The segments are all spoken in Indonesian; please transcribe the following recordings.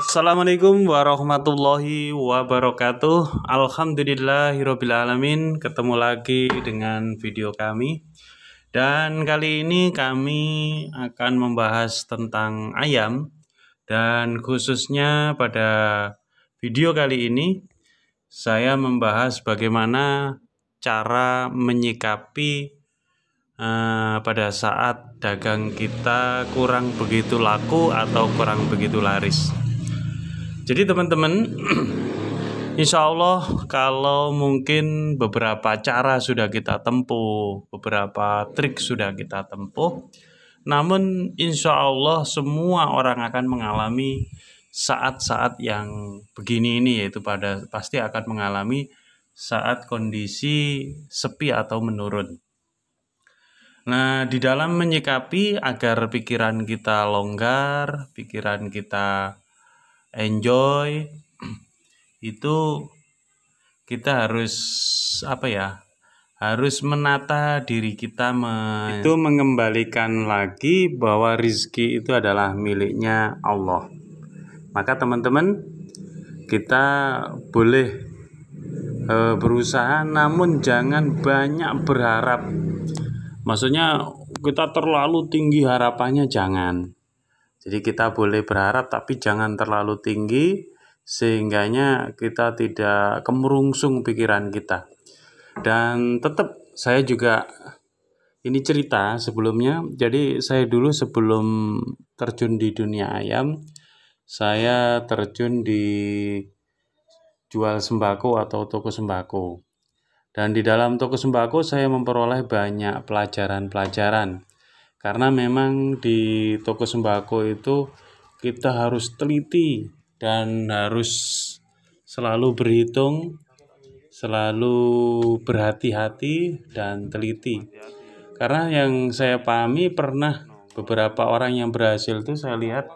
Assalamualaikum warahmatullahi wabarakatuh alamin Ketemu lagi dengan video kami Dan kali ini kami akan membahas tentang ayam Dan khususnya pada video kali ini Saya membahas bagaimana cara menyikapi uh, pada saat dagang kita kurang begitu laku atau kurang begitu laris jadi teman-teman, insya Allah kalau mungkin beberapa cara sudah kita tempuh, beberapa trik sudah kita tempuh, namun insya Allah semua orang akan mengalami saat-saat yang begini ini yaitu pada pasti akan mengalami saat kondisi sepi atau menurun. Nah, di dalam menyikapi agar pikiran kita longgar, pikiran kita enjoy itu kita harus apa ya? Harus menata diri kita men... itu mengembalikan lagi bahwa rizki itu adalah miliknya Allah. Maka teman-teman kita boleh e, berusaha namun jangan banyak berharap. Maksudnya kita terlalu tinggi harapannya jangan jadi kita boleh berharap tapi jangan terlalu tinggi sehingganya kita tidak kemerungsung pikiran kita. Dan tetap saya juga ini cerita sebelumnya. Jadi saya dulu sebelum terjun di dunia ayam, saya terjun di jual sembako atau toko sembako. Dan di dalam toko sembako saya memperoleh banyak pelajaran-pelajaran karena memang di toko sembako itu kita harus teliti dan harus selalu berhitung, selalu berhati-hati dan teliti. Karena yang saya pahami pernah beberapa orang yang berhasil itu saya lihat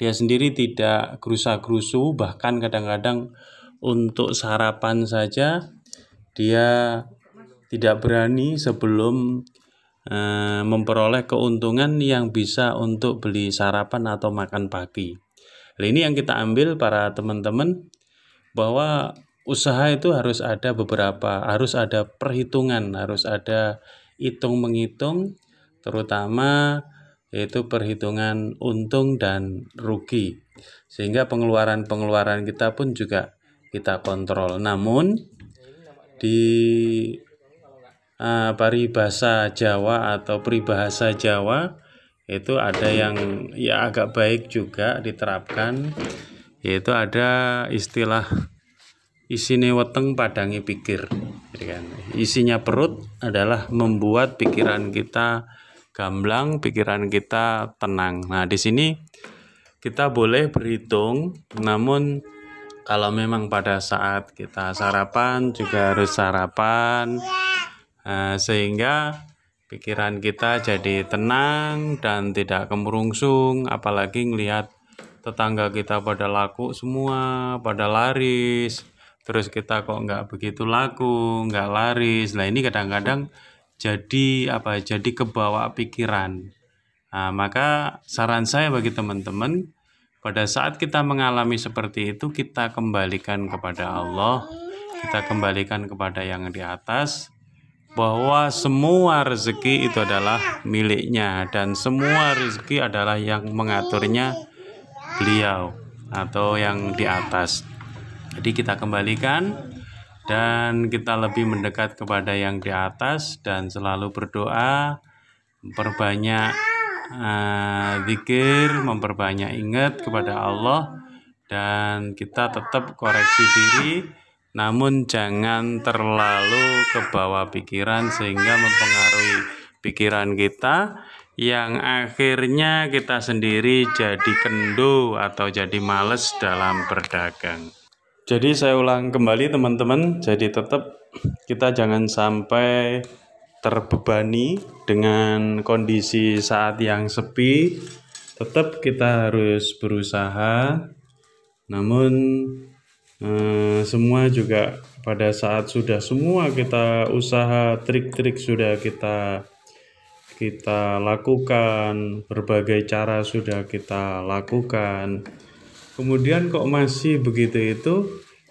dia sendiri tidak gerusa-gerusu bahkan kadang-kadang untuk sarapan saja dia tidak berani sebelum Eh, memperoleh keuntungan yang bisa untuk beli sarapan atau makan pagi. Nah, ini yang kita ambil para teman-teman bahwa usaha itu harus ada beberapa, harus ada perhitungan, harus ada hitung menghitung terutama yaitu perhitungan untung dan rugi. Sehingga pengeluaran-pengeluaran kita pun juga kita kontrol. Namun di uh, paribasa Jawa atau peribahasa Jawa itu ada yang ya agak baik juga diterapkan yaitu ada istilah isine weteng padangi pikir gitu kan isinya perut adalah membuat pikiran kita gamblang pikiran kita tenang nah di sini kita boleh berhitung namun kalau memang pada saat kita sarapan juga harus sarapan Eh, sehingga pikiran kita jadi tenang dan tidak kemurungsung, apalagi melihat tetangga kita pada laku semua, pada laris. Terus kita kok nggak begitu laku, nggak laris. Nah ini kadang-kadang jadi apa? Jadi kebawa pikiran. Nah, maka saran saya bagi teman-teman, pada saat kita mengalami seperti itu, kita kembalikan kepada Allah, kita kembalikan kepada yang di atas, bahwa semua rezeki itu adalah miliknya dan semua rezeki adalah yang mengaturnya beliau atau yang di atas. Jadi kita kembalikan dan kita lebih mendekat kepada yang di atas dan selalu berdoa memperbanyak uh, memperbanyak ingat kepada Allah dan kita tetap koreksi diri namun jangan terlalu ke bawah pikiran sehingga mempengaruhi pikiran kita yang akhirnya kita sendiri jadi kendo atau jadi males dalam berdagang. Jadi saya ulang kembali teman-teman, jadi tetap kita jangan sampai terbebani dengan kondisi saat yang sepi. Tetap kita harus berusaha. Namun Eh, semua juga pada saat sudah semua kita usaha trik-trik sudah kita kita lakukan, berbagai cara sudah kita lakukan. Kemudian kok masih begitu itu?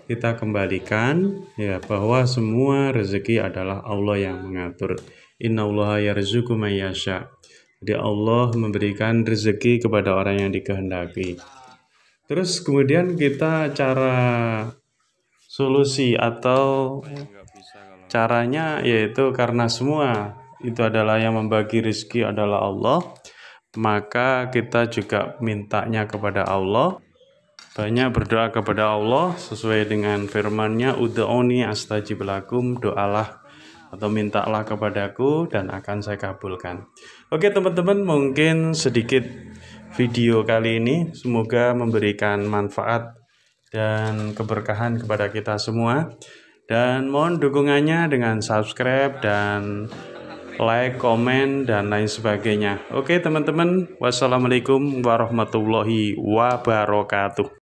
Kita kembalikan ya bahwa semua rezeki adalah Allah yang mengatur. Inna allaha yarzuqu Jadi Allah memberikan rezeki kepada orang yang dikehendaki. Terus kemudian kita cara solusi atau caranya yaitu karena semua itu adalah yang membagi rezeki adalah Allah, maka kita juga mintanya kepada Allah. Banyak berdoa kepada Allah sesuai dengan firmannya nya "Ud'uni astajib lakum", doalah atau mintalah kepadaku dan akan saya kabulkan. Oke, teman-teman, mungkin sedikit video kali ini. Semoga memberikan manfaat dan keberkahan kepada kita semua. Dan mohon dukungannya dengan subscribe dan like, komen, dan lain sebagainya. Oke teman-teman, wassalamualaikum warahmatullahi wabarakatuh.